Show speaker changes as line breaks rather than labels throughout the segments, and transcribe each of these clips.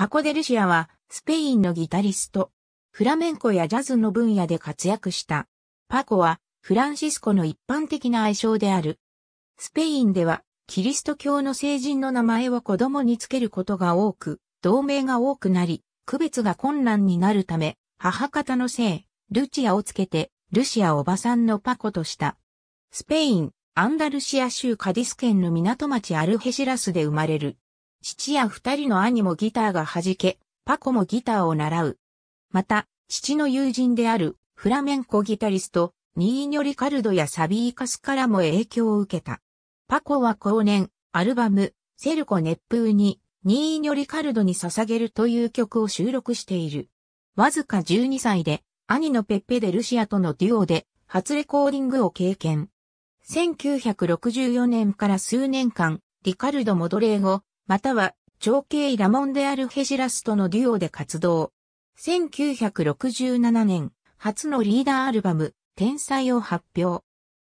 パコ・デルシアは、スペインのギタリスト。フラメンコやジャズの分野で活躍した。パコは、フランシスコの一般的な愛称である。スペインでは、キリスト教の聖人の名前を子供につけることが多く、同盟が多くなり、区別が困難になるため、母方の姓、ルチアをつけて、ルシアおばさんのパコとした。スペイン、アンダルシア州カディス県の港町アルヘシラスで生まれる。父や二人の兄もギターが弾け、パコもギターを習う。また、父の友人であるフラメンコギタリスト、ニーニョ・リカルドやサビーカスからも影響を受けた。パコは後年、アルバム、セルコ・熱風に、ニーニョ・リカルドに捧げるという曲を収録している。わずか12歳で、兄のペッペ・デ・ルシアとのデュオで、初レコーディングを経験。1964年から数年間、リカルド・モドレーゴ、または、長兄ラモンデ・アルヘジラスとのデュオで活動。1967年、初のリーダーアルバム、天才を発表。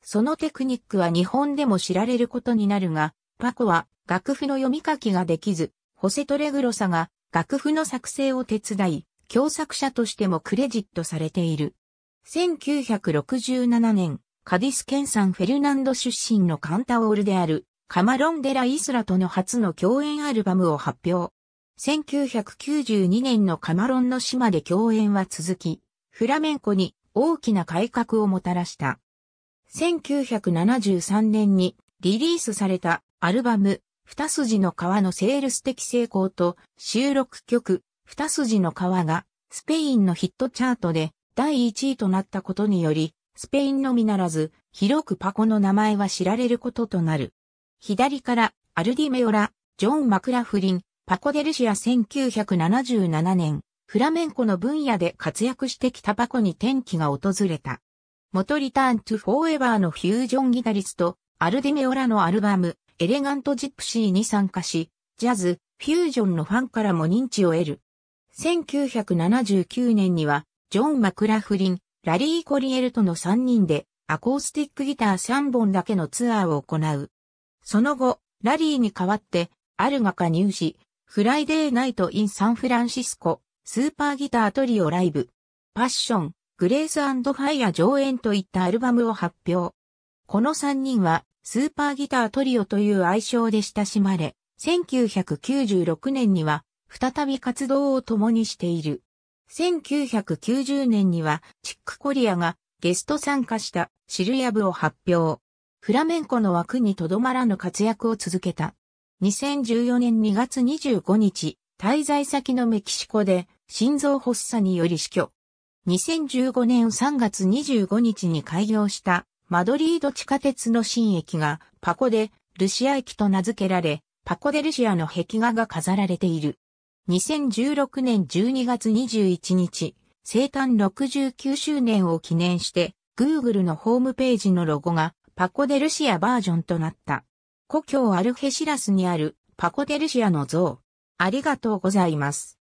そのテクニックは日本でも知られることになるが、パコは楽譜の読み書きができず、ホセトレグロサが楽譜の作成を手伝い、共作者としてもクレジットされている。1967年、カディス県産フェルナンド出身のカンタオールであるカマロン・デラ・イスラとの初の共演アルバムを発表。1992年のカマロンの島で共演は続き、フラメンコに大きな改革をもたらした。1973年にリリースされたアルバム、二筋の川のセールス的成功と収録曲、二筋の川がスペインのヒットチャートで第1位となったことにより、スペインのみならず、広くパコの名前は知られることとなる。左から、アルディメオラ、ジョン・マクラフリン、パコデルシア1977年、フラメンコの分野で活躍してきたパコに転機が訪れた。元リターントゥ・フォーエバーのフュージョンギタリスト、アルディメオラのアルバム、エレガント・ジプシーに参加し、ジャズ、フュージョンのファンからも認知を得る。1979年には、ジョン・マクラフリン、ラリー・コリエルとの3人で、アコースティックギター3本だけのツアーを行う。その後、ラリーに代わって、アルガ加入し、フライデーナイト・イン・サンフランシスコ、スーパーギタートリオライブ、パッション、グレースファイア上演といったアルバムを発表。この3人は、スーパーギタートリオという愛称で親しまれ、1996年には、再び活動を共にしている。1990年には、チックコリアがゲスト参加したシルヤブを発表。フラメンコの枠にとどまらぬ活躍を続けた。2014年2月25日、滞在先のメキシコで心臓発作により死去。2015年3月25日に開業したマドリード地下鉄の新駅がパコでルシア駅と名付けられ、パコデルシアの壁画が飾られている。2016年12月21日、生誕69周年を記念して、Google のホームページのロゴがパコデルシアバージョンとなった。故郷アルヘシラスにあるパコデルシアの像。ありがとうございます。